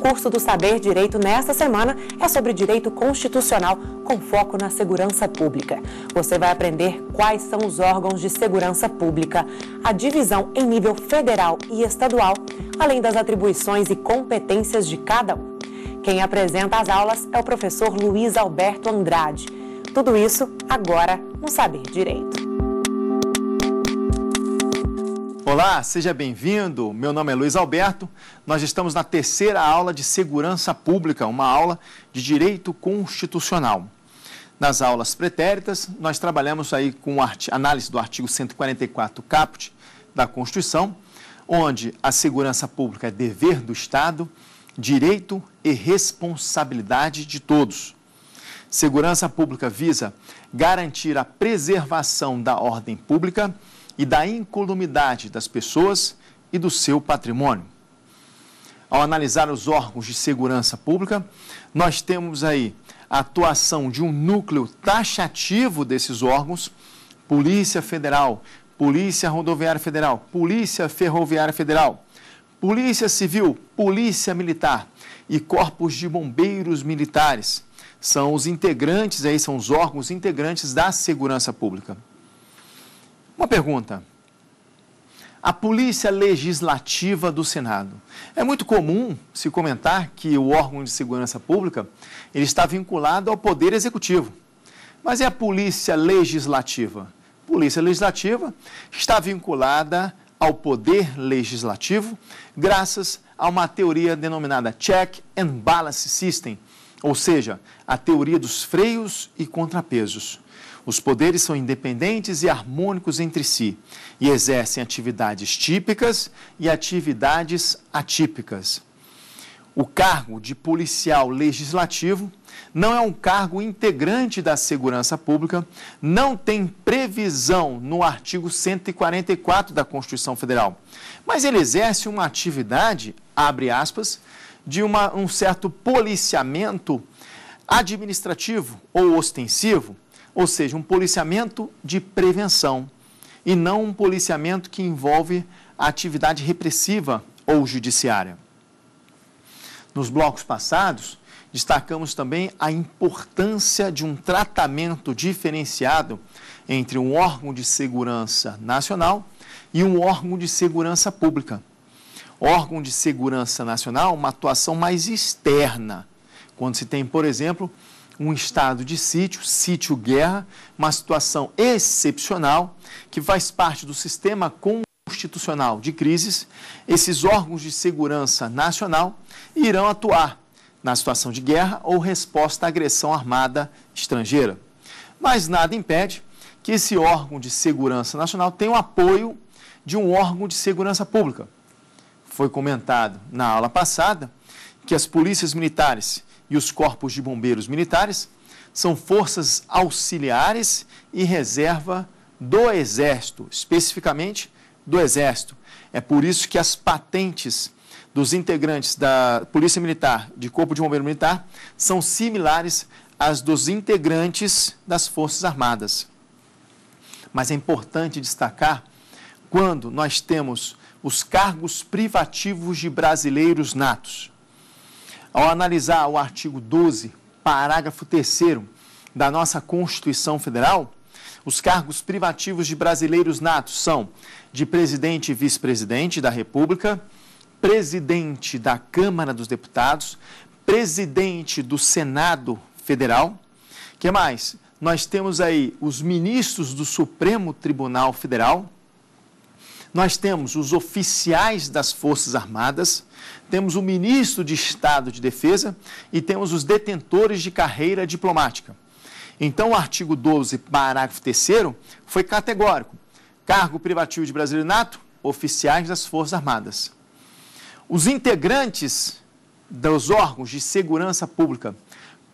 curso do Saber Direito nesta semana é sobre direito constitucional com foco na segurança pública. Você vai aprender quais são os órgãos de segurança pública, a divisão em nível federal e estadual, além das atribuições e competências de cada um. Quem apresenta as aulas é o professor Luiz Alberto Andrade. Tudo isso agora no Saber Direito. Olá, seja bem-vindo. Meu nome é Luiz Alberto. Nós estamos na terceira aula de Segurança Pública, uma aula de Direito Constitucional. Nas aulas pretéritas, nós trabalhamos aí com a análise do artigo 144 caput da Constituição, onde a segurança pública é dever do Estado, direito e responsabilidade de todos. Segurança pública visa garantir a preservação da ordem pública, e da incolumidade das pessoas e do seu patrimônio. Ao analisar os órgãos de segurança pública, nós temos aí a atuação de um núcleo taxativo desses órgãos, Polícia Federal, Polícia Rodoviária Federal, Polícia Ferroviária Federal, Polícia Civil, Polícia Militar e Corpos de Bombeiros Militares. São os integrantes aí, são os órgãos integrantes da segurança pública. Uma pergunta. A Polícia Legislativa do Senado. É muito comum se comentar que o órgão de segurança pública ele está vinculado ao Poder Executivo. Mas é a Polícia Legislativa. Polícia Legislativa está vinculada ao Poder Legislativo graças a uma teoria denominada Check and Balance System, ou seja, a teoria dos freios e contrapesos. Os poderes são independentes e harmônicos entre si e exercem atividades típicas e atividades atípicas. O cargo de policial legislativo não é um cargo integrante da segurança pública, não tem previsão no artigo 144 da Constituição Federal, mas ele exerce uma atividade, abre aspas, de uma, um certo policiamento administrativo ou ostensivo, ou seja, um policiamento de prevenção e não um policiamento que envolve a atividade repressiva ou judiciária. Nos blocos passados, destacamos também a importância de um tratamento diferenciado entre um órgão de segurança nacional e um órgão de segurança pública. Órgão de segurança nacional, é uma atuação mais externa, quando se tem, por exemplo, um estado de sítio, sítio-guerra, uma situação excepcional que faz parte do sistema constitucional de crises. Esses órgãos de segurança nacional irão atuar na situação de guerra ou resposta à agressão armada estrangeira. Mas nada impede que esse órgão de segurança nacional tenha o apoio de um órgão de segurança pública. Foi comentado na aula passada que as polícias militares e os corpos de bombeiros militares, são forças auxiliares e reserva do Exército, especificamente do Exército. É por isso que as patentes dos integrantes da Polícia Militar, de Corpo de Bombeiro Militar, são similares às dos integrantes das Forças Armadas. Mas é importante destacar quando nós temos os cargos privativos de brasileiros natos. Ao analisar o artigo 12, parágrafo 3 da nossa Constituição Federal, os cargos privativos de brasileiros natos são de presidente e vice-presidente da República, presidente da Câmara dos Deputados, presidente do Senado Federal. Que mais? Nós temos aí os ministros do Supremo Tribunal Federal. Nós temos os oficiais das Forças Armadas, temos o ministro de Estado de Defesa e temos os detentores de carreira diplomática. Então, o artigo 12, parágrafo 3 foi categórico. Cargo privativo de brasileiro nato, oficiais das Forças Armadas. Os integrantes dos órgãos de segurança pública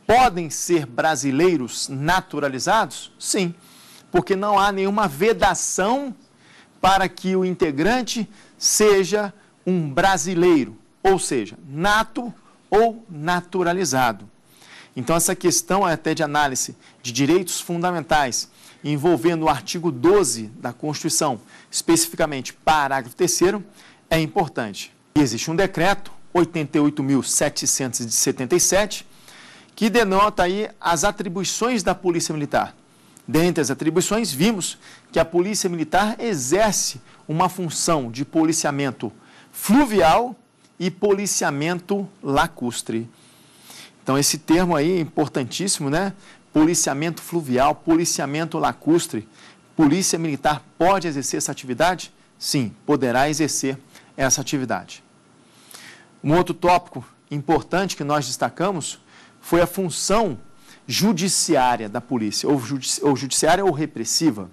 podem ser brasileiros naturalizados? Sim, porque não há nenhuma vedação para que o integrante seja um brasileiro ou seja, nato ou naturalizado. Então, essa questão é até de análise de direitos fundamentais, envolvendo o artigo 12 da Constituição, especificamente parágrafo 3, é importante. E existe um decreto, 88.777, que denota aí as atribuições da Polícia Militar. Dentre as atribuições, vimos que a Polícia Militar exerce uma função de policiamento fluvial e policiamento lacustre. Então, esse termo aí é importantíssimo, né? Policiamento fluvial, policiamento lacustre. Polícia Militar pode exercer essa atividade? Sim, poderá exercer essa atividade. Um outro tópico importante que nós destacamos foi a função judiciária da polícia, ou, judici ou judiciária ou repressiva,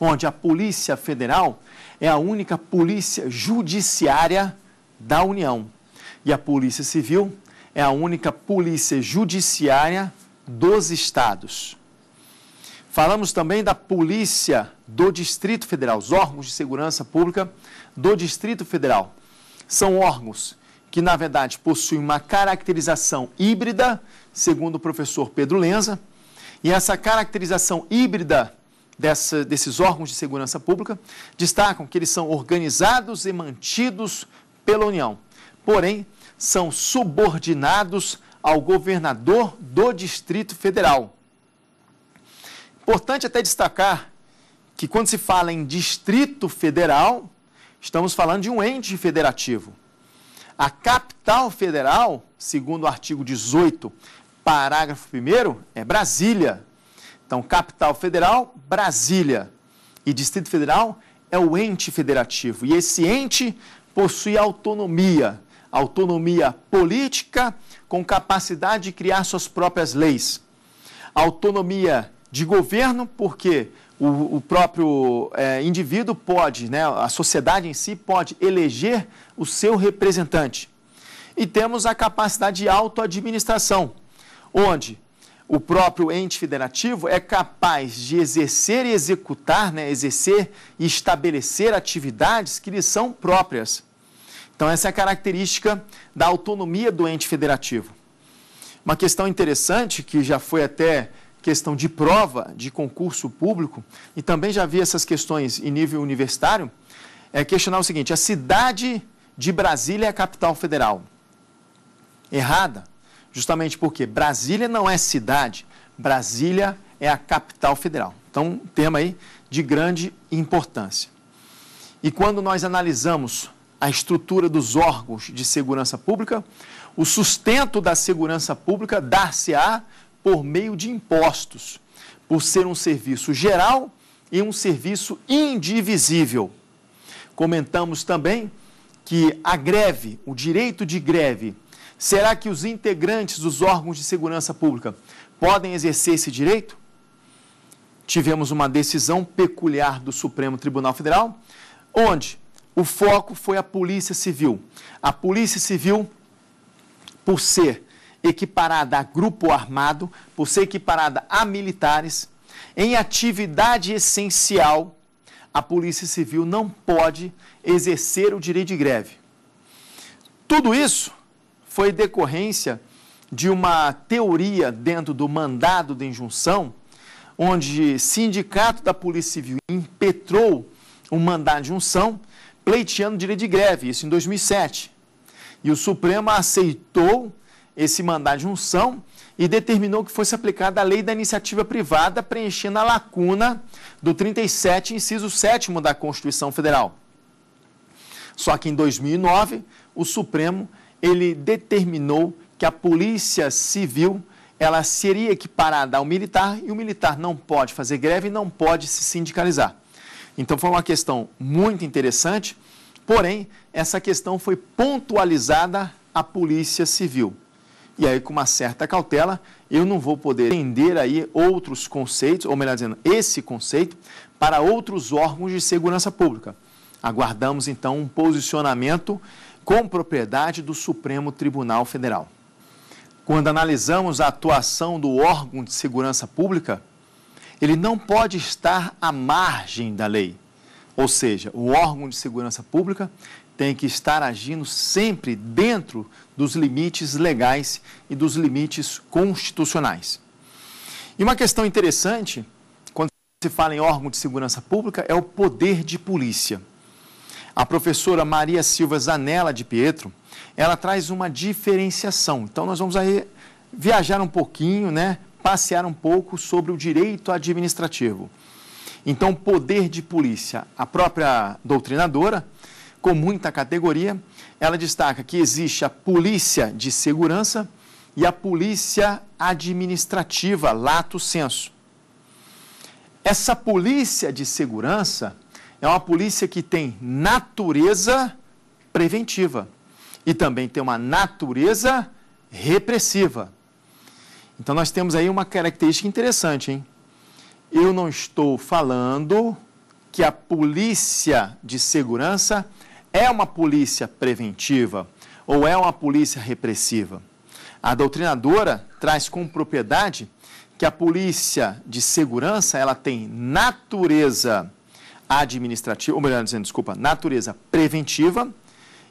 onde a Polícia Federal é a única polícia judiciária da União. E a Polícia Civil é a única polícia judiciária dos estados. Falamos também da Polícia do Distrito Federal, os órgãos de segurança pública do Distrito Federal. São órgãos que, na verdade, possuem uma caracterização híbrida, segundo o professor Pedro Lenza, e essa caracterização híbrida dessa, desses órgãos de segurança pública destacam que eles são organizados e mantidos pela União. Porém, são subordinados ao governador do Distrito Federal. Importante até destacar que quando se fala em Distrito Federal, estamos falando de um ente federativo. A capital federal, segundo o artigo 18, parágrafo 1, é Brasília. Então, capital federal, Brasília. E Distrito Federal é o ente federativo. E esse ente possui autonomia, autonomia política, com capacidade de criar suas próprias leis, autonomia de governo, porque o, o próprio é, indivíduo pode, né, a sociedade em si pode eleger o seu representante. E temos a capacidade de autoadministração, onde o próprio ente federativo é capaz de exercer e executar, né, exercer e estabelecer atividades que lhe são próprias. Então, essa é a característica da autonomia do ente federativo. Uma questão interessante, que já foi até questão de prova de concurso público, e também já vi essas questões em nível universitário, é questionar o seguinte: a cidade de Brasília é a capital federal. Errada? justamente porque Brasília não é cidade, Brasília é a capital federal. Então, um tema aí de grande importância. E quando nós analisamos a estrutura dos órgãos de segurança pública, o sustento da segurança pública dar-se-á por meio de impostos, por ser um serviço geral e um serviço indivisível. Comentamos também que a greve, o direito de greve Será que os integrantes dos órgãos de segurança pública podem exercer esse direito? Tivemos uma decisão peculiar do Supremo Tribunal Federal, onde o foco foi a Polícia Civil. A Polícia Civil, por ser equiparada a grupo armado, por ser equiparada a militares, em atividade essencial, a Polícia Civil não pode exercer o direito de greve. Tudo isso foi decorrência de uma teoria dentro do mandado de injunção, onde sindicato da Polícia Civil impetrou um mandado de injunção pleiteando direito de greve, isso em 2007. E o Supremo aceitou esse mandado de injunção e determinou que fosse aplicada a lei da iniciativa privada, preenchendo a lacuna do 37, inciso 7 da Constituição Federal. Só que em 2009, o Supremo ele determinou que a polícia civil ela seria equiparada ao militar e o militar não pode fazer greve e não pode se sindicalizar. Então foi uma questão muito interessante, porém essa questão foi pontualizada à polícia civil. E aí com uma certa cautela, eu não vou poder entender aí outros conceitos, ou melhor dizendo, esse conceito para outros órgãos de segurança pública. Aguardamos então um posicionamento com propriedade do Supremo Tribunal Federal. Quando analisamos a atuação do órgão de segurança pública, ele não pode estar à margem da lei. Ou seja, o órgão de segurança pública tem que estar agindo sempre dentro dos limites legais e dos limites constitucionais. E uma questão interessante, quando se fala em órgão de segurança pública, é o poder de polícia. A professora Maria Silva Zanella de Pietro, ela traz uma diferenciação. Então nós vamos aí viajar um pouquinho, né? Passear um pouco sobre o direito administrativo. Então, poder de polícia. A própria doutrinadora, com muita categoria, ela destaca que existe a polícia de segurança e a polícia administrativa, lato senso. Essa polícia de segurança, é uma polícia que tem natureza preventiva e também tem uma natureza repressiva. Então nós temos aí uma característica interessante, hein? Eu não estou falando que a polícia de segurança é uma polícia preventiva ou é uma polícia repressiva. A doutrinadora traz com propriedade que a polícia de segurança ela tem natureza administrativa, ou melhor dizendo, desculpa, natureza preventiva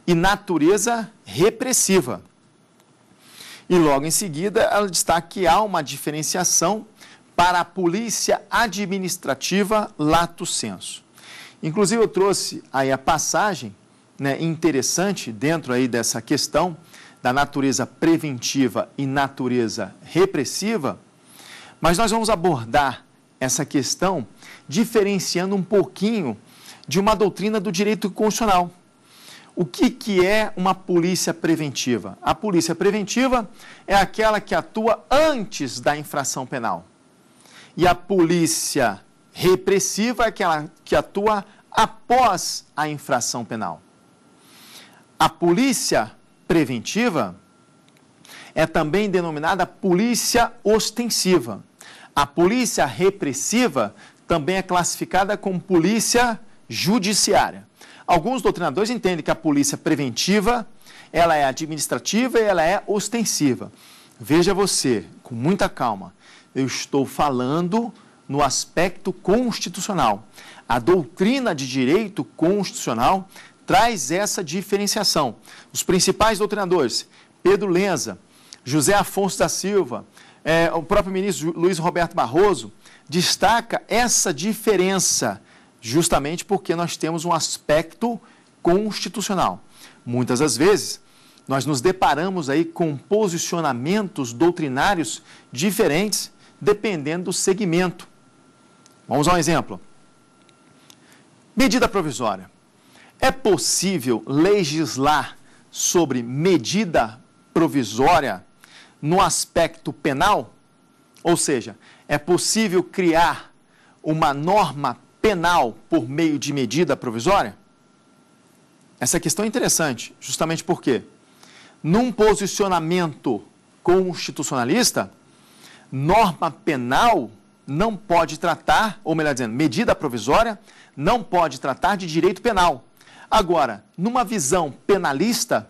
e natureza repressiva. E logo em seguida, ela destaca que há uma diferenciação para a polícia administrativa lato senso. Inclusive, eu trouxe aí a passagem né, interessante dentro aí dessa questão da natureza preventiva e natureza repressiva, mas nós vamos abordar essa questão diferenciando um pouquinho de uma doutrina do direito constitucional. O que, que é uma polícia preventiva? A polícia preventiva é aquela que atua antes da infração penal. E a polícia repressiva é aquela que atua após a infração penal. A polícia preventiva é também denominada polícia ostensiva. A polícia repressiva também é classificada como polícia judiciária. Alguns doutrinadores entendem que a polícia preventiva, ela é administrativa e ela é ostensiva. Veja você, com muita calma, eu estou falando no aspecto constitucional. A doutrina de direito constitucional traz essa diferenciação. Os principais doutrinadores, Pedro Lenza, José Afonso da Silva, é, o próprio ministro Luiz Roberto Barroso, destaca essa diferença, justamente porque nós temos um aspecto constitucional. Muitas das vezes, nós nos deparamos aí com posicionamentos doutrinários diferentes dependendo do segmento. Vamos a um exemplo. Medida provisória. É possível legislar sobre medida provisória no aspecto penal? Ou seja, é possível criar uma norma penal por meio de medida provisória? Essa questão é interessante, justamente porque, num posicionamento constitucionalista, norma penal não pode tratar, ou melhor dizendo, medida provisória não pode tratar de direito penal. Agora, numa visão penalista,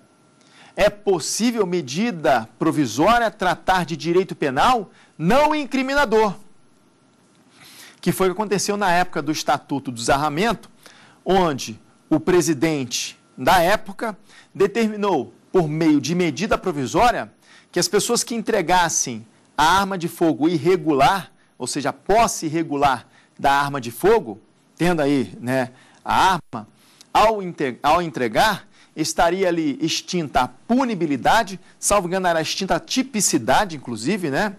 é possível medida provisória tratar de direito penal não incriminador, que foi o que aconteceu na época do Estatuto do Zarramento, onde o presidente da época determinou, por meio de medida provisória, que as pessoas que entregassem a arma de fogo irregular, ou seja, a posse irregular da arma de fogo, tendo aí né, a arma, ao, ao entregar, estaria ali extinta a punibilidade, salvo engano, era extinta a tipicidade, inclusive, né?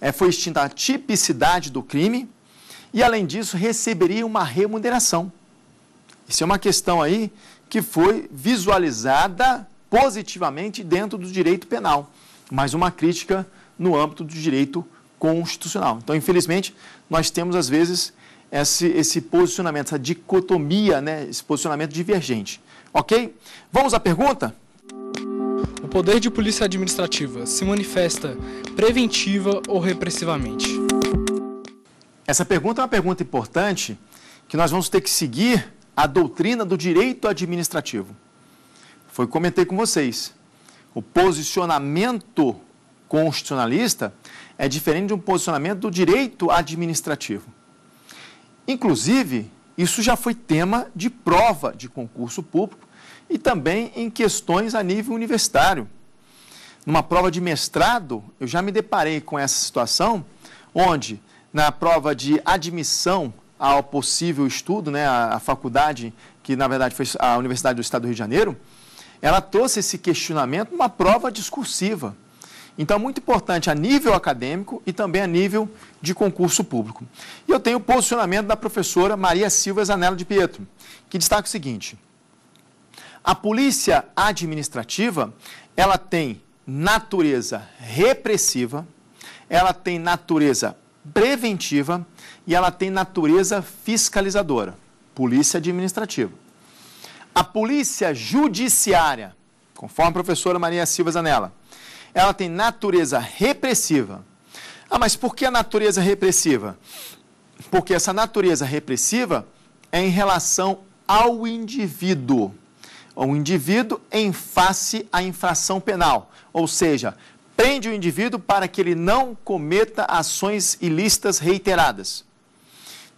é, foi extinta a tipicidade do crime e, além disso, receberia uma remuneração. Isso é uma questão aí que foi visualizada positivamente dentro do direito penal, mas uma crítica no âmbito do direito constitucional. Então, infelizmente, nós temos às vezes esse, esse posicionamento, essa dicotomia, né? esse posicionamento divergente. Ok? Vamos à pergunta? o poder de polícia administrativa se manifesta preventiva ou repressivamente? Essa pergunta é uma pergunta importante que nós vamos ter que seguir a doutrina do direito administrativo. Foi o que comentei com vocês. O posicionamento constitucionalista é diferente de um posicionamento do direito administrativo. Inclusive, isso já foi tema de prova de concurso público e também em questões a nível universitário. Numa prova de mestrado, eu já me deparei com essa situação, onde na prova de admissão ao possível estudo, né, a, a faculdade, que na verdade foi a Universidade do Estado do Rio de Janeiro, ela trouxe esse questionamento numa prova discursiva. Então, é muito importante a nível acadêmico e também a nível de concurso público. E eu tenho o posicionamento da professora Maria Silva Zanella de Pietro, que destaca o seguinte: a polícia administrativa, ela tem natureza repressiva, ela tem natureza preventiva e ela tem natureza fiscalizadora, polícia administrativa. A polícia judiciária, conforme a professora Maria Silva Zanella, ela tem natureza repressiva. Ah, mas por que a natureza repressiva? Porque essa natureza repressiva é em relação ao indivíduo um indivíduo em face à infração penal, ou seja, prende o indivíduo para que ele não cometa ações ilícitas reiteradas.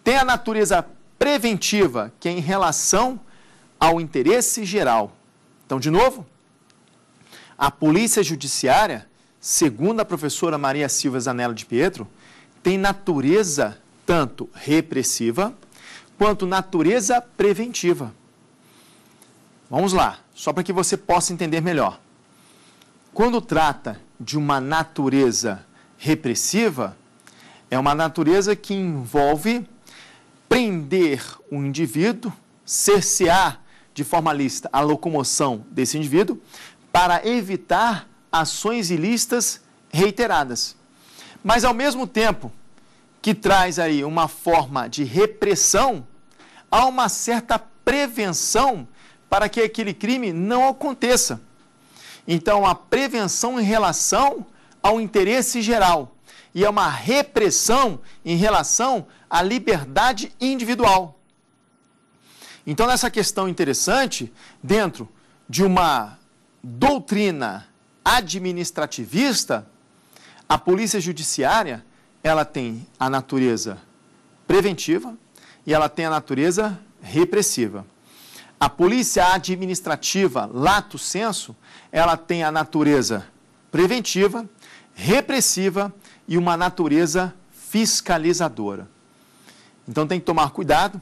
Tem a natureza preventiva, que é em relação ao interesse geral. Então, de novo, a polícia judiciária, segundo a professora Maria Silva Zanella de Pietro, tem natureza tanto repressiva quanto natureza preventiva. Vamos lá, só para que você possa entender melhor. Quando trata de uma natureza repressiva, é uma natureza que envolve prender um indivíduo, cercear de forma lícita a locomoção desse indivíduo, para evitar ações ilícitas reiteradas. Mas, ao mesmo tempo que traz aí uma forma de repressão, há uma certa prevenção para que aquele crime não aconteça. Então, a prevenção em relação ao interesse geral e é uma repressão em relação à liberdade individual. Então, nessa questão interessante, dentro de uma doutrina administrativista, a polícia judiciária, ela tem a natureza preventiva e ela tem a natureza repressiva. A polícia administrativa, lato senso, ela tem a natureza preventiva, repressiva e uma natureza fiscalizadora. Então tem que tomar cuidado,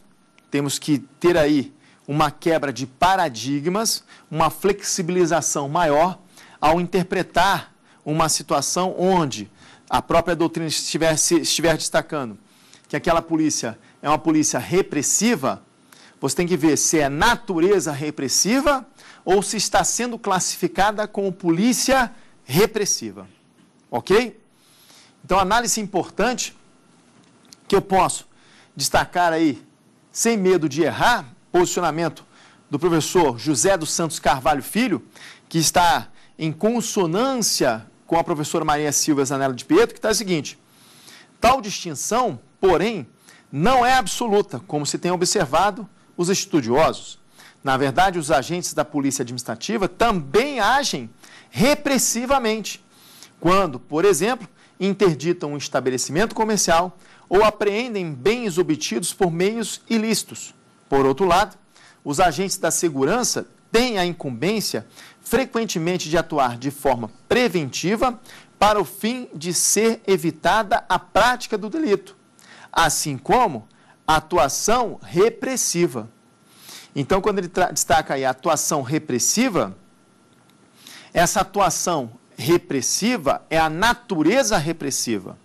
temos que ter aí uma quebra de paradigmas, uma flexibilização maior ao interpretar uma situação onde a própria doutrina estiver, estiver destacando que aquela polícia é uma polícia repressiva, você tem que ver se é natureza repressiva ou se está sendo classificada como polícia repressiva. Ok? Então, análise importante que eu posso destacar aí, sem medo de errar, posicionamento do professor José dos Santos Carvalho Filho, que está em consonância com a professora Maria Silva Zanella de Pietro, que está o seguinte: tal distinção, porém, não é absoluta, como se tem observado os estudiosos, na verdade, os agentes da polícia administrativa também agem repressivamente quando, por exemplo, interditam um estabelecimento comercial ou apreendem bens obtidos por meios ilícitos. Por outro lado, os agentes da segurança têm a incumbência frequentemente de atuar de forma preventiva para o fim de ser evitada a prática do delito, assim como atuação repressiva. Então, quando ele destaca aí a atuação repressiva, essa atuação repressiva é a natureza repressiva.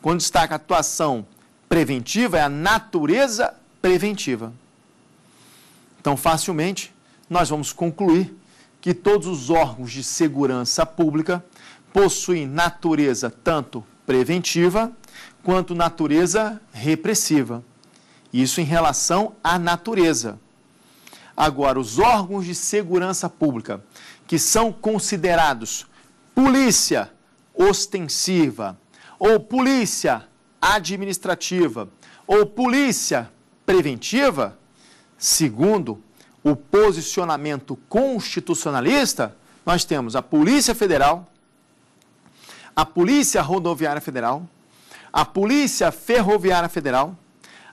Quando destaca a atuação preventiva, é a natureza preventiva. Então, facilmente, nós vamos concluir que todos os órgãos de segurança pública possuem natureza tanto preventiva quanto natureza repressiva. Isso em relação à natureza. Agora, os órgãos de segurança pública, que são considerados polícia ostensiva, ou polícia administrativa, ou polícia preventiva, segundo o posicionamento constitucionalista, nós temos a Polícia Federal, a Polícia Rodoviária Federal, a Polícia Ferroviária Federal,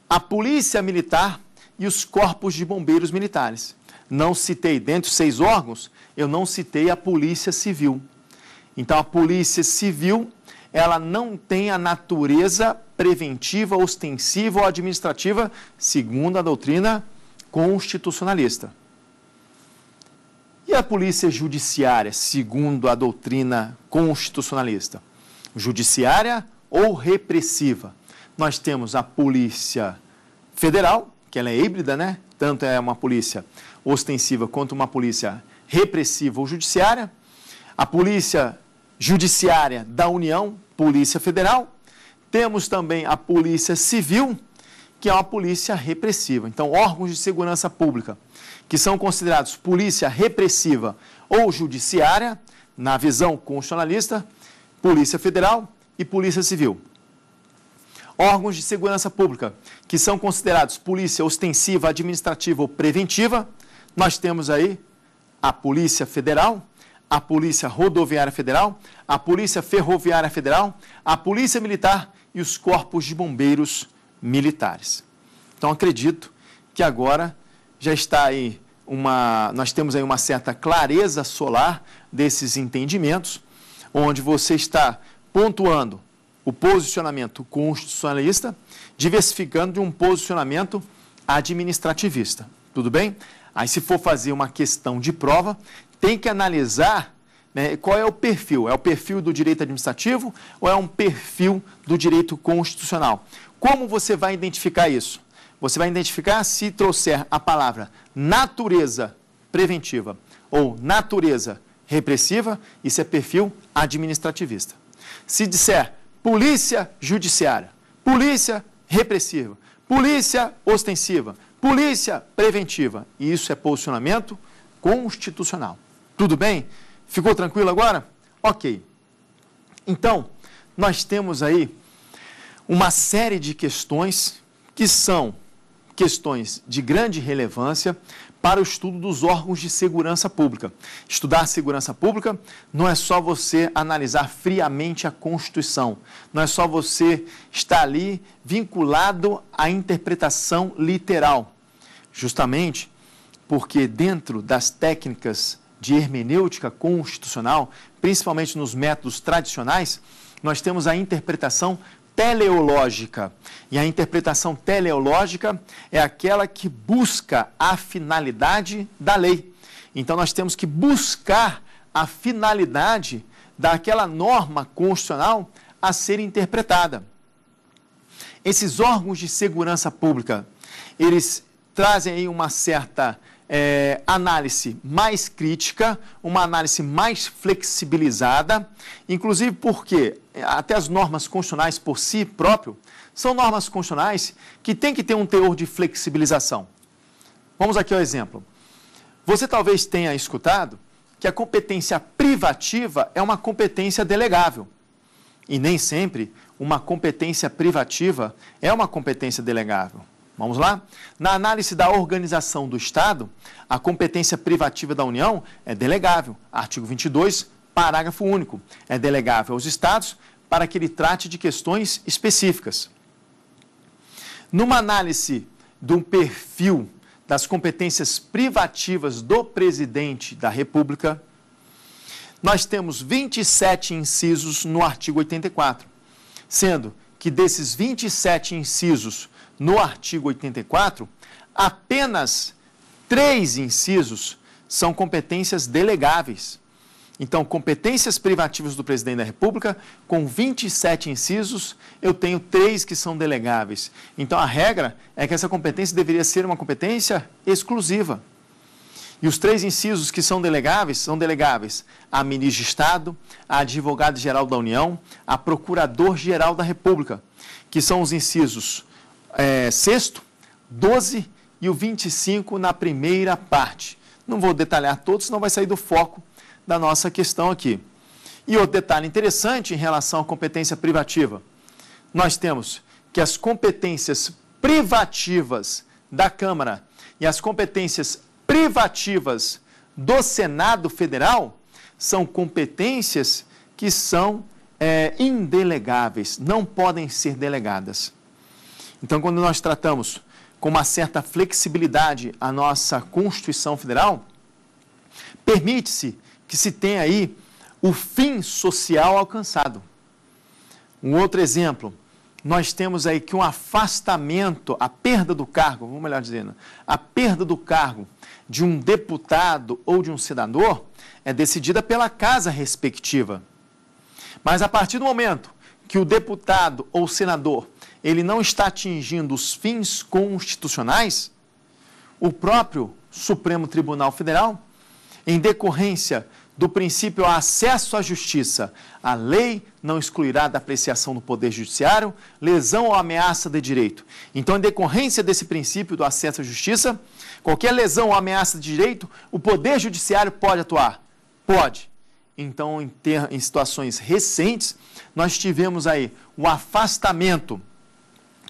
a polícia militar e os corpos de bombeiros militares. Não citei, dentro dos seis órgãos, eu não citei a polícia civil. Então, a polícia civil, ela não tem a natureza preventiva, ostensiva ou administrativa, segundo a doutrina constitucionalista. E a polícia judiciária, segundo a doutrina constitucionalista? Judiciária ou repressiva? nós temos a Polícia Federal, que ela é híbrida, né? Tanto é uma polícia ostensiva quanto uma polícia repressiva ou judiciária. A Polícia Judiciária da União, Polícia Federal. Temos também a Polícia Civil, que é uma polícia repressiva. Então, órgãos de segurança pública que são considerados polícia repressiva ou judiciária, na visão constitucionalista, Polícia Federal e Polícia Civil. Órgãos de segurança pública que são considerados polícia ostensiva, administrativa ou preventiva, nós temos aí a Polícia Federal, a Polícia Rodoviária Federal, a Polícia Ferroviária Federal, a Polícia Militar e os Corpos de Bombeiros Militares. Então acredito que agora já está aí uma nós temos aí uma certa clareza solar desses entendimentos, onde você está pontuando o posicionamento constitucionalista, diversificando de um posicionamento administrativista. Tudo bem? Aí, se for fazer uma questão de prova, tem que analisar né, qual é o perfil. É o perfil do direito administrativo ou é um perfil do direito constitucional? Como você vai identificar isso? Você vai identificar se trouxer a palavra natureza preventiva ou natureza repressiva, isso é perfil administrativista. Se disser polícia judiciária, polícia repressiva, polícia ostensiva, polícia preventiva. E isso é posicionamento constitucional. Tudo bem? Ficou tranquilo agora? Ok. Então, nós temos aí uma série de questões que são questões de grande relevância, para o estudo dos órgãos de segurança pública. Estudar segurança pública não é só você analisar friamente a Constituição, não é só você estar ali vinculado à interpretação literal. Justamente porque dentro das técnicas de hermenêutica constitucional, principalmente nos métodos tradicionais, nós temos a interpretação teleológica. E a interpretação teleológica é aquela que busca a finalidade da lei. Então nós temos que buscar a finalidade daquela norma constitucional a ser interpretada. Esses órgãos de segurança pública, eles trazem aí uma certa é, análise mais crítica, uma análise mais flexibilizada, inclusive porque é, até as normas constitucionais por si próprio são normas constitucionais que têm que ter um teor de flexibilização. Vamos aqui ao exemplo. Você talvez tenha escutado que a competência privativa é uma competência delegável. E nem sempre uma competência privativa é uma competência delegável. Vamos lá? Na análise da organização do Estado, a competência privativa da União é delegável. Artigo 22, parágrafo único. É delegável aos Estados para que ele trate de questões específicas. Numa análise do perfil das competências privativas do presidente da República, nós temos 27 incisos no artigo 84, sendo que desses 27 incisos, no artigo 84, apenas três incisos são competências delegáveis. Então, competências privativas do presidente da República, com 27 incisos, eu tenho três que são delegáveis. Então, a regra é que essa competência deveria ser uma competência exclusiva. E os três incisos que são delegáveis são delegáveis a ministro de Estado, a advogado-geral da União, a procurador-geral da República, que são os incisos é, sexto, 12 e o 25 na primeira parte. Não vou detalhar todos, senão vai sair do foco da nossa questão aqui. E outro detalhe interessante em relação à competência privativa: nós temos que as competências privativas da Câmara e as competências privativas do Senado Federal são competências que são é, indelegáveis, não podem ser delegadas. Então, quando nós tratamos com uma certa flexibilidade a nossa Constituição Federal, permite-se que se tenha aí o fim social alcançado. Um outro exemplo, nós temos aí que um afastamento, a perda do cargo, vamos melhor dizendo, a perda do cargo de um deputado ou de um senador é decidida pela casa respectiva. Mas a partir do momento que o deputado ou senador ele não está atingindo os fins constitucionais, o próprio Supremo Tribunal Federal, em decorrência do princípio a acesso à justiça, a lei não excluirá da apreciação do Poder Judiciário lesão ou ameaça de direito. Então, em decorrência desse princípio do acesso à justiça, qualquer lesão ou ameaça de direito, o Poder Judiciário pode atuar. Pode. Então, em, ter, em situações recentes, nós tivemos aí o afastamento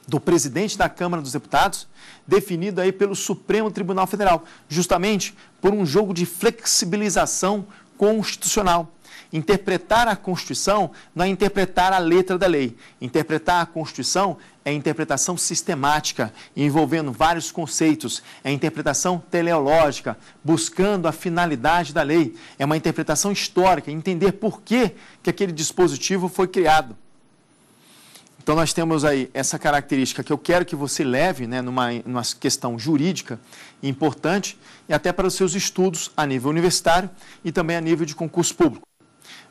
do presidente da Câmara dos Deputados, definido aí pelo Supremo Tribunal Federal, justamente por um jogo de flexibilização constitucional. Interpretar a Constituição não é interpretar a letra da lei. Interpretar a Constituição é interpretação sistemática, envolvendo vários conceitos. É interpretação teleológica, buscando a finalidade da lei. É uma interpretação histórica, entender por que, que aquele dispositivo foi criado então nós temos aí essa característica que eu quero que você leve né, numa, numa questão jurídica importante e até para os seus estudos a nível universitário e também a nível de concurso público.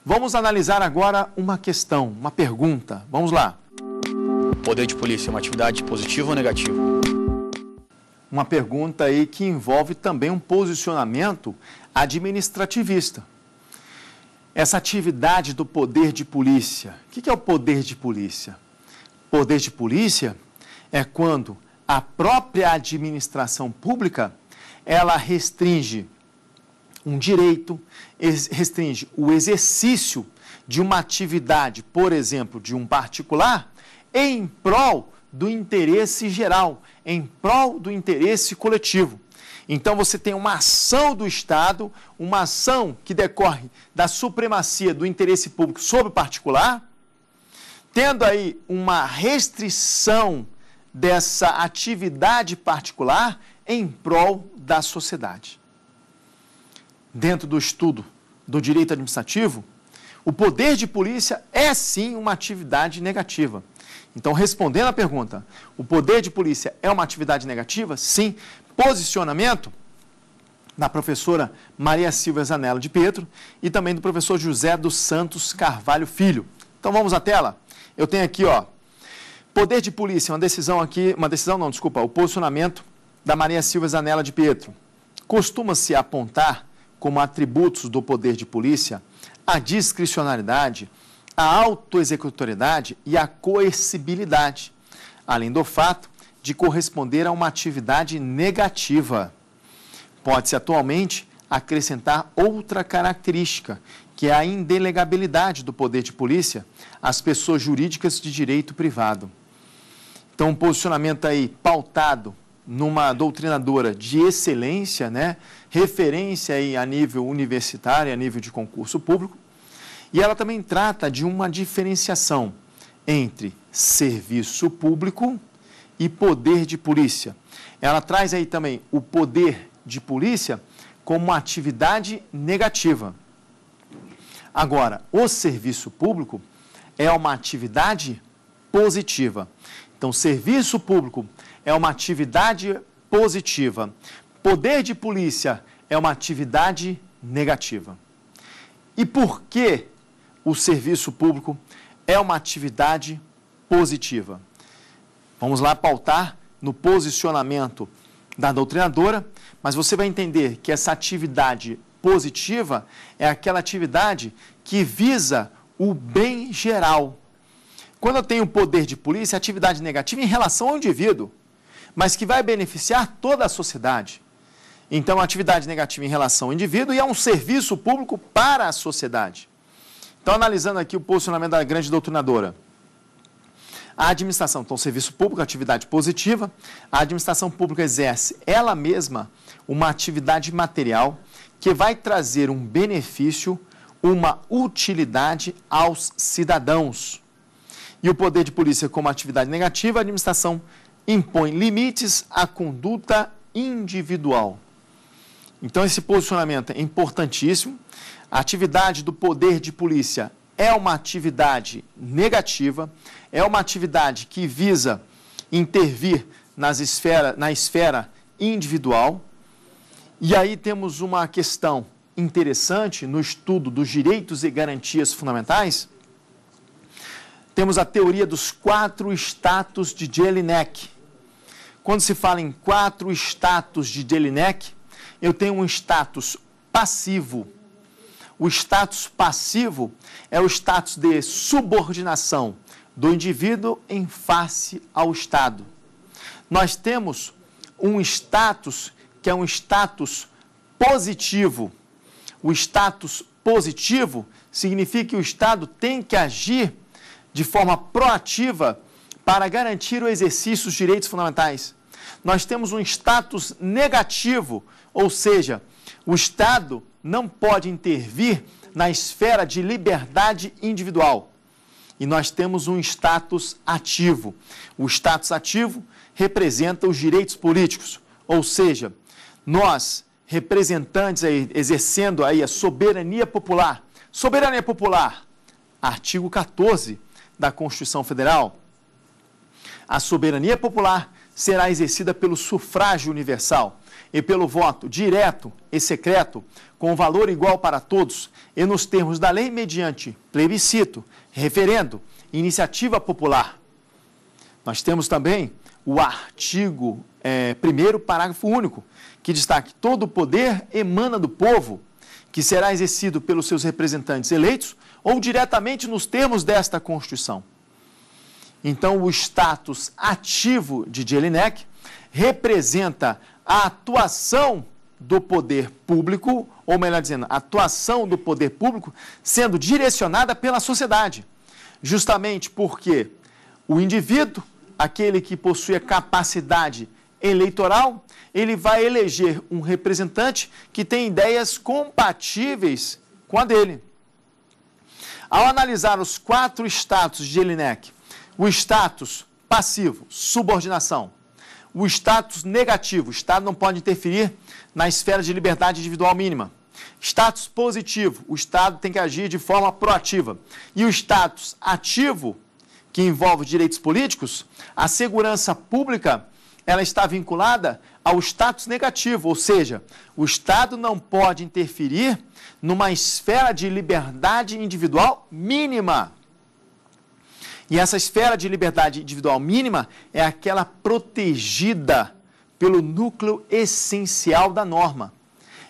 Vamos analisar agora uma questão, uma pergunta. Vamos lá. Poder de polícia é uma atividade positiva ou negativa? Uma pergunta aí que envolve também um posicionamento administrativista. Essa atividade do poder de polícia. O que é o poder de polícia? Poder de polícia é quando a própria administração pública ela restringe um direito, restringe o exercício de uma atividade, por exemplo, de um particular, em prol do interesse geral, em prol do interesse coletivo. Então você tem uma ação do Estado, uma ação que decorre da supremacia do interesse público sobre o particular, tendo aí uma restrição dessa atividade particular em prol da sociedade. Dentro do estudo do direito administrativo, o poder de polícia é sim uma atividade negativa. Então, respondendo à pergunta, o poder de polícia é uma atividade negativa? Sim. Posicionamento da professora Maria Silva Zanella de Pietro e também do professor José dos Santos Carvalho Filho. Então, vamos à tela. Eu tenho aqui, ó, poder de polícia, uma decisão aqui, uma decisão não, desculpa, o posicionamento da Maria Silva Zanella de Pietro. Costuma-se apontar como atributos do poder de polícia a discricionalidade, a autoexecutoriedade e a coercibilidade, além do fato de corresponder a uma atividade negativa. Pode-se atualmente acrescentar outra característica, que é a indelegabilidade do poder de polícia às pessoas jurídicas de direito privado. Então, um posicionamento aí pautado numa doutrinadora de excelência, né? referência aí a nível universitário, a nível de concurso público, e ela também trata de uma diferenciação entre serviço público e poder de polícia. Ela traz aí também o poder de polícia como uma atividade negativa Agora, o serviço público é uma atividade positiva. Então, serviço público é uma atividade positiva. Poder de polícia é uma atividade negativa. E por que o serviço público é uma atividade positiva? Vamos lá pautar no posicionamento da doutrinadora, mas você vai entender que essa atividade positiva é aquela atividade que visa o bem geral. Quando eu tenho poder de polícia, é atividade negativa em relação ao indivíduo, mas que vai beneficiar toda a sociedade. Então, atividade negativa em relação ao indivíduo e é um serviço público para a sociedade. Então, analisando aqui o posicionamento da grande doutrinadora. A administração, então, serviço público, atividade positiva. A administração pública exerce ela mesma uma atividade material que vai trazer um benefício, uma utilidade aos cidadãos. E o poder de polícia como atividade negativa, a administração impõe limites à conduta individual. Então, esse posicionamento é importantíssimo. A atividade do poder de polícia é uma atividade negativa, é uma atividade que visa intervir nas esfera, na esfera individual e aí temos uma questão interessante no estudo dos direitos e garantias fundamentais. Temos a teoria dos quatro status de Jelinek. Quando se fala em quatro status de Jelinek, eu tenho um status passivo. O status passivo é o status de subordinação do indivíduo em face ao Estado. Nós temos um status que é um status positivo. O status positivo significa que o Estado tem que agir de forma proativa para garantir o exercício dos direitos fundamentais. Nós temos um status negativo, ou seja, o Estado não pode intervir na esfera de liberdade individual. E nós temos um status ativo. O status ativo representa os direitos políticos, ou seja, nós, representantes aí, exercendo aí a soberania popular. Soberania popular, artigo 14 da Constituição Federal. A soberania popular será exercida pelo sufrágio universal e pelo voto direto e secreto, com valor igual para todos, e nos termos da lei mediante plebiscito, referendo, iniciativa popular. Nós temos também o artigo 1 eh, é, primeiro, parágrafo único, que destaque: todo o poder emana do povo, que será exercido pelos seus representantes eleitos ou diretamente nos termos desta Constituição. Então, o status ativo de Jelinek representa a atuação do poder público, ou melhor dizendo, a atuação do poder público sendo direcionada pela sociedade. Justamente porque o indivíduo, aquele que possui a capacidade eleitoral, ele vai eleger um representante que tem ideias compatíveis com a dele. Ao analisar os quatro status de Elinec, o status passivo, subordinação, o status negativo, o Estado não pode interferir na esfera de liberdade individual mínima. Status positivo, o Estado tem que agir de forma proativa. E o status ativo, que envolve direitos políticos, a segurança pública ela está vinculada ao status negativo, ou seja, o Estado não pode interferir numa esfera de liberdade individual mínima. E essa esfera de liberdade individual mínima é aquela protegida pelo núcleo essencial da norma.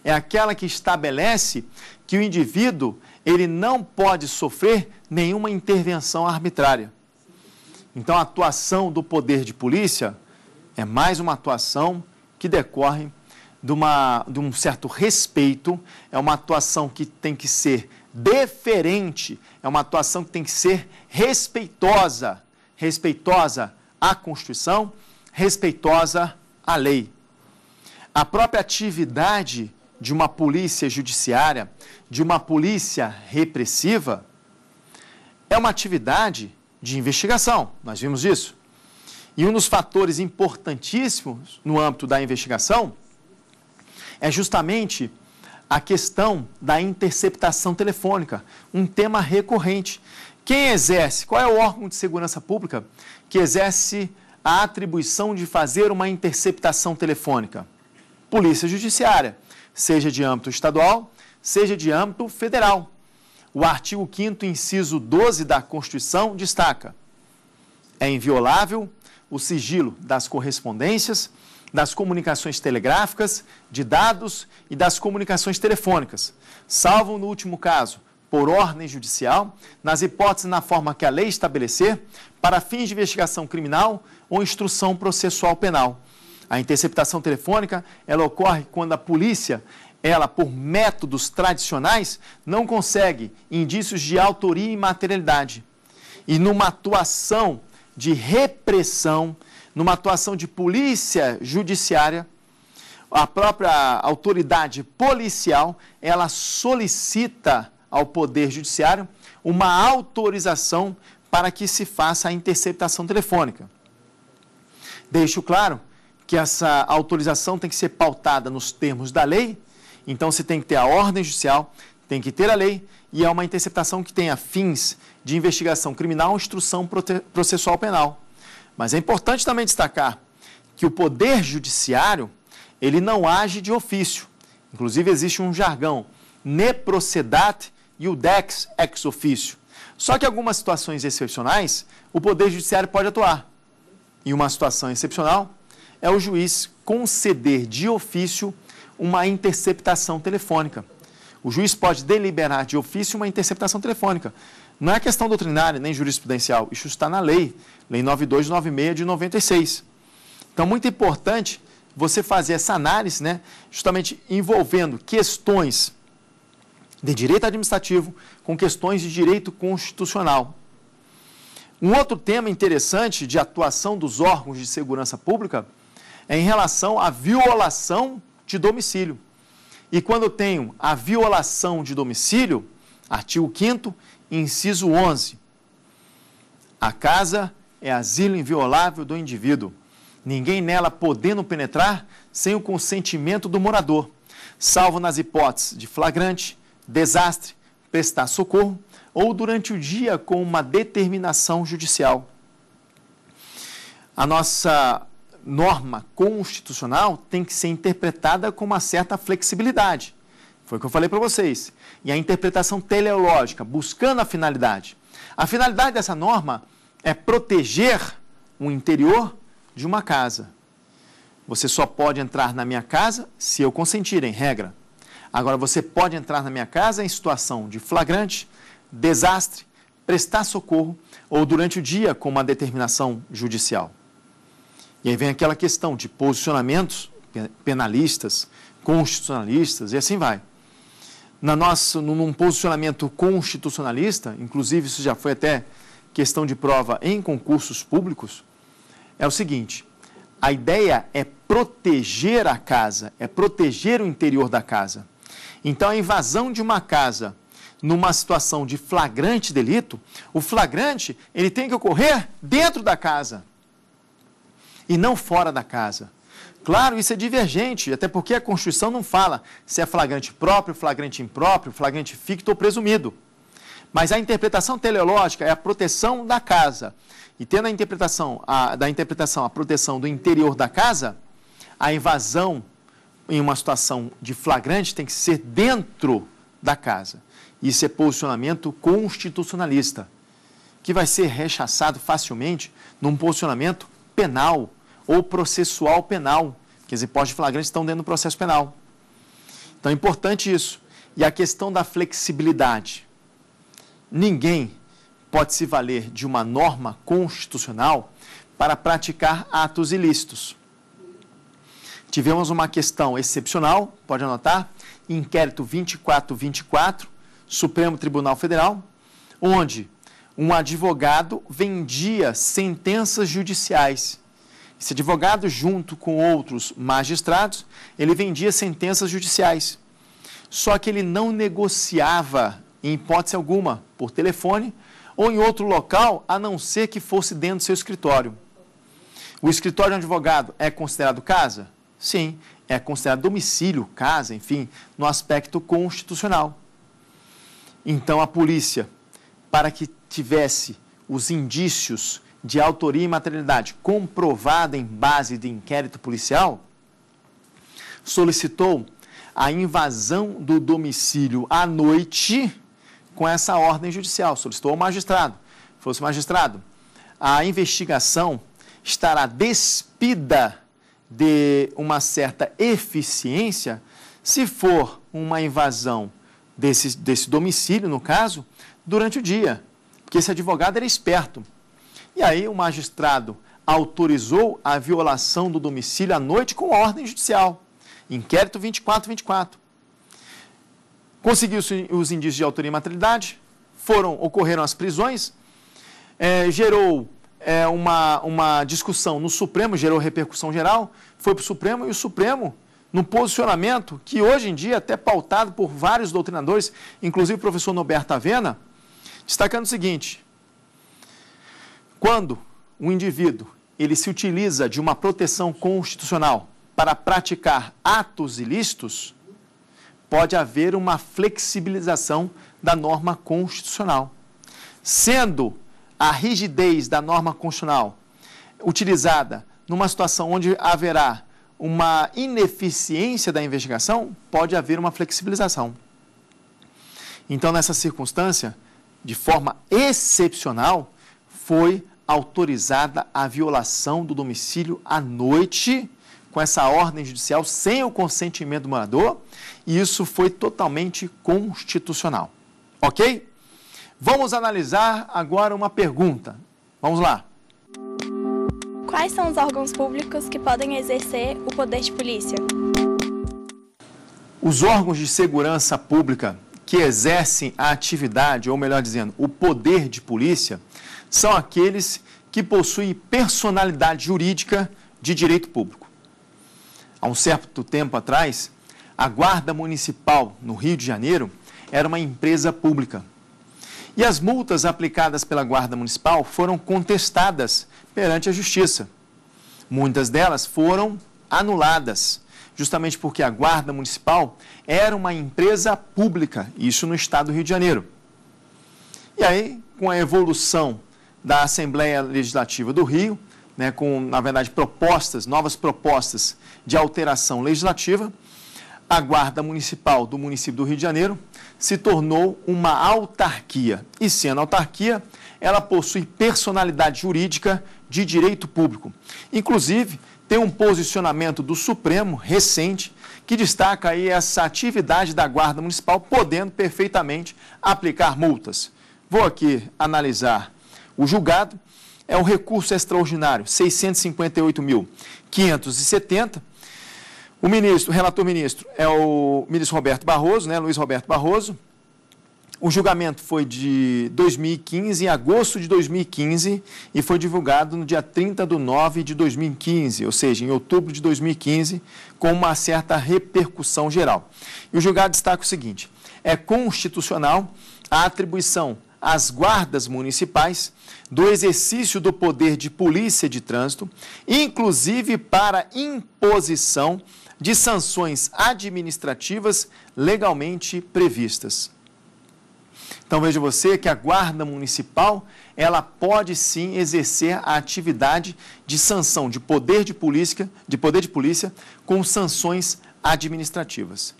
É aquela que estabelece que o indivíduo ele não pode sofrer nenhuma intervenção arbitrária. Então, a atuação do poder de polícia é mais uma atuação que decorre de, uma, de um certo respeito, é uma atuação que tem que ser deferente, é uma atuação que tem que ser respeitosa, respeitosa à Constituição, respeitosa à lei. A própria atividade de uma polícia judiciária, de uma polícia repressiva, é uma atividade de investigação, nós vimos isso. E um dos fatores importantíssimos no âmbito da investigação é justamente a questão da interceptação telefônica, um tema recorrente. Quem exerce, qual é o órgão de segurança pública que exerce a atribuição de fazer uma interceptação telefônica? Polícia Judiciária, seja de âmbito estadual, seja de âmbito federal. O artigo 5 inciso 12 da Constituição destaca: é inviolável o sigilo das correspondências, das comunicações telegráficas, de dados e das comunicações telefônicas, salvo no último caso, por ordem judicial, nas hipóteses na forma que a lei estabelecer, para fins de investigação criminal ou instrução processual penal. A interceptação telefônica, ela ocorre quando a polícia, ela por métodos tradicionais, não consegue indícios de autoria e materialidade. E numa atuação de repressão, numa atuação de polícia judiciária, a própria autoridade policial, ela solicita ao Poder Judiciário uma autorização para que se faça a interceptação telefônica. Deixo claro que essa autorização tem que ser pautada nos termos da lei, então você tem que ter a ordem judicial, tem que ter a lei e é uma interceptação que tenha fins de investigação criminal, instrução processual penal. Mas é importante também destacar que o poder judiciário, ele não age de ofício. Inclusive existe um jargão, procedat e o dex ex officio. Só que algumas situações excepcionais, o poder judiciário pode atuar. E uma situação excepcional é o juiz conceder de ofício uma interceptação telefônica. O juiz pode deliberar de ofício uma interceptação telefônica. Não é questão doutrinária nem jurisprudencial, isso está na lei, Lei 9296 de 96. Então, muito importante você fazer essa análise, né, justamente envolvendo questões de direito administrativo com questões de direito constitucional. Um outro tema interessante de atuação dos órgãos de segurança pública é em relação à violação de domicílio. E quando eu tenho a violação de domicílio, artigo 5 inciso 11. A casa é asilo inviolável do indivíduo, ninguém nela podendo penetrar sem o consentimento do morador, salvo nas hipóteses de flagrante, desastre, prestar socorro ou durante o dia com uma determinação judicial. A nossa norma constitucional tem que ser interpretada com uma certa flexibilidade, foi o que eu falei para vocês. E a interpretação teleológica, buscando a finalidade. A finalidade dessa norma é proteger o interior de uma casa. Você só pode entrar na minha casa se eu consentir, em regra. Agora, você pode entrar na minha casa em situação de flagrante, desastre, prestar socorro ou durante o dia com uma determinação judicial. E aí vem aquela questão de posicionamentos é penalistas, constitucionalistas e assim vai na nossa, num posicionamento constitucionalista, inclusive isso já foi até questão de prova em concursos públicos, é o seguinte: a ideia é proteger a casa, é proteger o interior da casa. Então, a invasão de uma casa numa situação de flagrante delito, o flagrante ele tem que ocorrer dentro da casa e não fora da casa. Claro, isso é divergente, até porque a Constituição não fala se é flagrante próprio, flagrante impróprio, flagrante ficto ou presumido. Mas a interpretação teleológica é a proteção da casa. E tendo a interpretação, a, da interpretação a proteção do interior da casa, a invasão em uma situação de flagrante tem que ser dentro da casa. Isso é posicionamento constitucionalista, que vai ser rechaçado facilmente num posicionamento penal ou processual penal, que dizer, pós de flagrante estão dentro do processo penal. Então é importante isso. E a questão da flexibilidade. Ninguém pode se valer de uma norma constitucional para praticar atos ilícitos. Tivemos uma questão excepcional, pode anotar, inquérito 2424, Supremo Tribunal Federal, onde um advogado vendia sentenças judiciais esse advogado, junto com outros magistrados, ele vendia sentenças judiciais. Só que ele não negociava, em hipótese alguma, por telefone ou em outro local, a não ser que fosse dentro do seu escritório. O escritório de um advogado é considerado casa? Sim, é considerado domicílio, casa, enfim, no aspecto constitucional. Então a polícia, para que tivesse os indícios de autoria e maternidade comprovada em base de inquérito policial, solicitou a invasão do domicílio à noite com essa ordem judicial. Solicitou ao magistrado. Fosse magistrado, a investigação estará despida de uma certa eficiência se for uma invasão desse, desse domicílio, no caso, durante o dia. Porque esse advogado era esperto e aí o magistrado autorizou a violação do domicílio à noite com ordem judicial. Inquérito 2424. Conseguiu os indícios de autoria e materialidade, foram, ocorreram as prisões, é, gerou é, uma, uma discussão no Supremo, gerou repercussão geral, foi para o Supremo e o Supremo, no posicionamento que hoje em dia é até pautado por vários doutrinadores, inclusive o professor Norberto Avena, destacando o seguinte, quando um indivíduo ele se utiliza de uma proteção constitucional para praticar atos ilícitos, pode haver uma flexibilização da norma constitucional. Sendo a rigidez da norma constitucional utilizada numa situação onde haverá uma ineficiência da investigação, pode haver uma flexibilização. Então, nessa circunstância, de forma excepcional, foi autorizada a violação do domicílio à noite com essa ordem judicial sem o consentimento do morador, e isso foi totalmente constitucional. OK? Vamos analisar agora uma pergunta. Vamos lá. Quais são os órgãos públicos que podem exercer o poder de polícia? Os órgãos de segurança pública que exercem a atividade, ou melhor dizendo, o poder de polícia, são aqueles que possuem personalidade jurídica de direito público. Há um certo tempo atrás, a Guarda Municipal no Rio de Janeiro era uma empresa pública. E as multas aplicadas pela Guarda Municipal foram contestadas perante a Justiça. Muitas delas foram anuladas, justamente porque a Guarda Municipal era uma empresa pública, isso no estado do Rio de Janeiro. E aí, com a evolução da Assembleia Legislativa do Rio, né, com, na verdade, propostas, novas propostas de alteração legislativa, a Guarda Municipal do município do Rio de Janeiro se tornou uma autarquia. E sendo autarquia, ela possui personalidade jurídica de direito público. Inclusive, tem um posicionamento do Supremo recente que destaca aí essa atividade da Guarda Municipal, podendo perfeitamente aplicar multas. Vou aqui analisar o julgado é um recurso extraordinário, 658.570. O ministro, o relator ministro, é o ministro Roberto Barroso, né, Luiz Roberto Barroso. O julgamento foi de 2015, em agosto de 2015, e foi divulgado no dia 30 de nove de 2015, ou seja, em outubro de 2015, com uma certa repercussão geral. E o julgado destaca o seguinte: é constitucional a atribuição às guardas municipais do exercício do poder de polícia de trânsito, inclusive para imposição de sanções administrativas legalmente previstas. Então veja você que a guarda municipal, ela pode sim exercer a atividade de sanção de poder de polícia, de poder de polícia com sanções administrativas.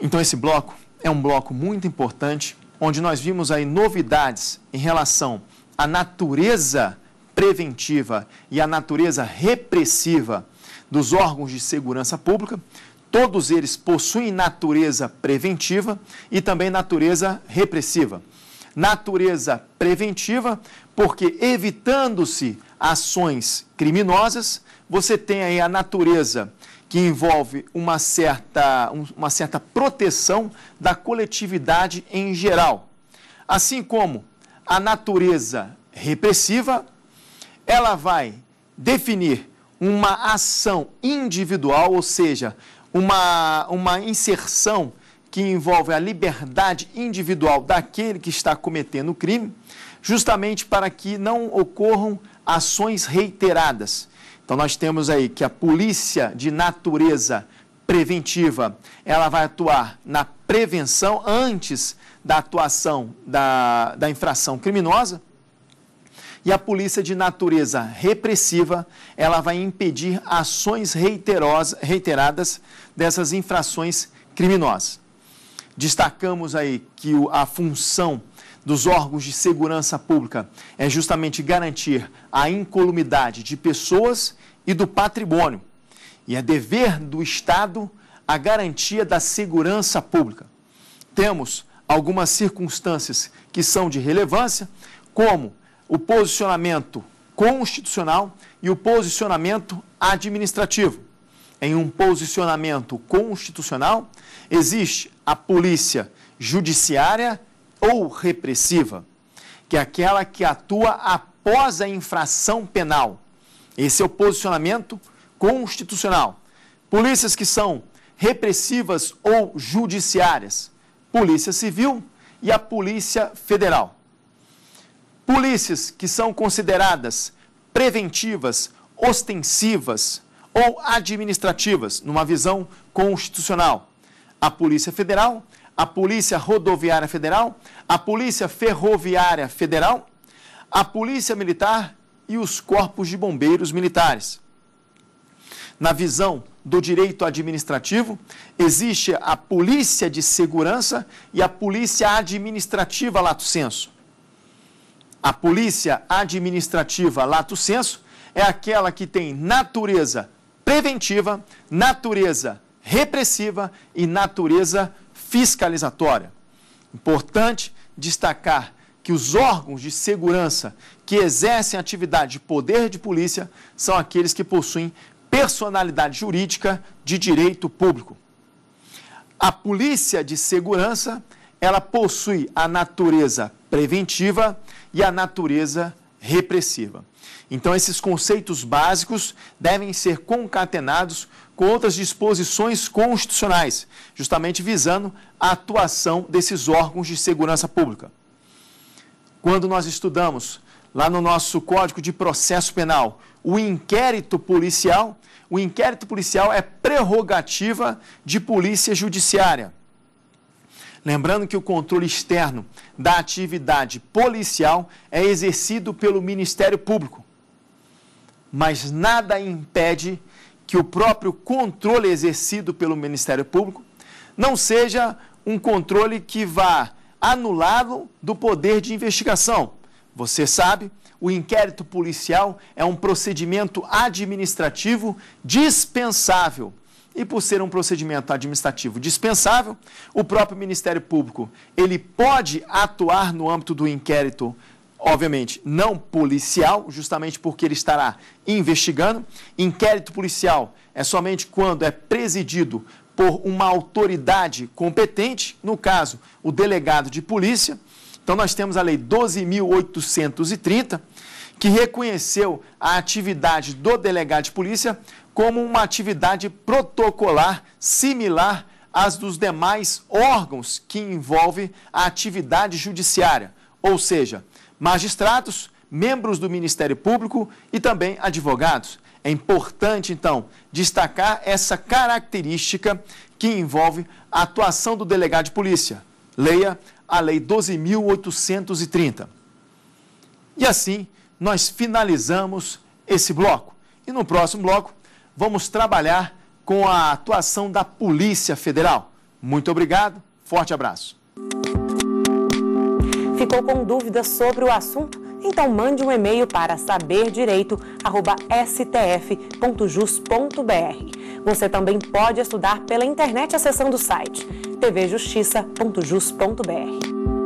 Então esse bloco é um bloco muito importante onde nós vimos aí novidades em relação a natureza preventiva e a natureza repressiva dos órgãos de segurança pública, todos eles possuem natureza preventiva e também natureza repressiva. Natureza preventiva, porque evitando-se ações criminosas, você tem aí a natureza que envolve uma certa, uma certa proteção da coletividade em geral. Assim como a natureza repressiva, ela vai definir uma ação individual, ou seja, uma, uma inserção que envolve a liberdade individual daquele que está cometendo o crime, justamente para que não ocorram ações reiteradas. Então nós temos aí que a polícia de natureza preventiva, ela vai atuar na prevenção antes da atuação da, da infração criminosa, e a polícia de natureza repressiva, ela vai impedir ações reiteradas dessas infrações criminosas. Destacamos aí que a função dos órgãos de segurança pública é justamente garantir a incolumidade de pessoas e do patrimônio. E é dever do Estado a garantia da segurança pública. Temos algumas circunstâncias que são de relevância, como o posicionamento constitucional e o posicionamento administrativo. Em um posicionamento constitucional, existe a polícia judiciária ou repressiva, que é aquela que atua após a infração penal. Esse é o posicionamento constitucional. Polícias que são repressivas ou judiciárias Polícia Civil e a Polícia Federal. Polícias que são consideradas preventivas, ostensivas ou administrativas, numa visão constitucional. A Polícia Federal, a Polícia Rodoviária Federal, a Polícia Ferroviária Federal, a Polícia Militar e os Corpos de Bombeiros Militares. Na visão do direito administrativo, existe a polícia de segurança e a polícia administrativa lato senso. A polícia administrativa lato senso é aquela que tem natureza preventiva, natureza repressiva e natureza fiscalizatória. Importante destacar que os órgãos de segurança que exercem atividade de poder de polícia são aqueles que possuem personalidade jurídica de direito público. A polícia de segurança, ela possui a natureza preventiva e a natureza repressiva. Então, esses conceitos básicos devem ser concatenados com outras disposições constitucionais, justamente visando a atuação desses órgãos de segurança pública. Quando nós estudamos lá no nosso Código de Processo Penal, o inquérito policial. O inquérito policial é prerrogativa de polícia judiciária. Lembrando que o controle externo da atividade policial é exercido pelo Ministério Público. Mas nada impede que o próprio controle exercido pelo Ministério Público não seja um controle que vá anulado do poder de investigação. Você sabe, o inquérito policial é um procedimento administrativo dispensável. E por ser um procedimento administrativo dispensável, o próprio Ministério Público, ele pode atuar no âmbito do inquérito obviamente, não policial, justamente porque ele estará investigando. Inquérito policial é somente quando é presidido por uma autoridade competente, no caso, o delegado de polícia. Então, nós temos a Lei 12.830, que reconheceu a atividade do delegado de polícia como uma atividade protocolar similar às dos demais órgãos que envolve a atividade judiciária, ou seja, magistrados, membros do Ministério Público e também advogados. É importante, então, destacar essa característica que envolve a atuação do delegado de polícia. Leia a Lei 12.830. E assim nós finalizamos esse bloco. E no próximo bloco vamos trabalhar com a atuação da Polícia Federal. Muito obrigado, forte abraço. Ficou com dúvidas sobre o assunto? Então mande um e-mail para saberdireito@stf.jus.br. Você também pode estudar pela internet acessando o site tvjustiça.jus.br.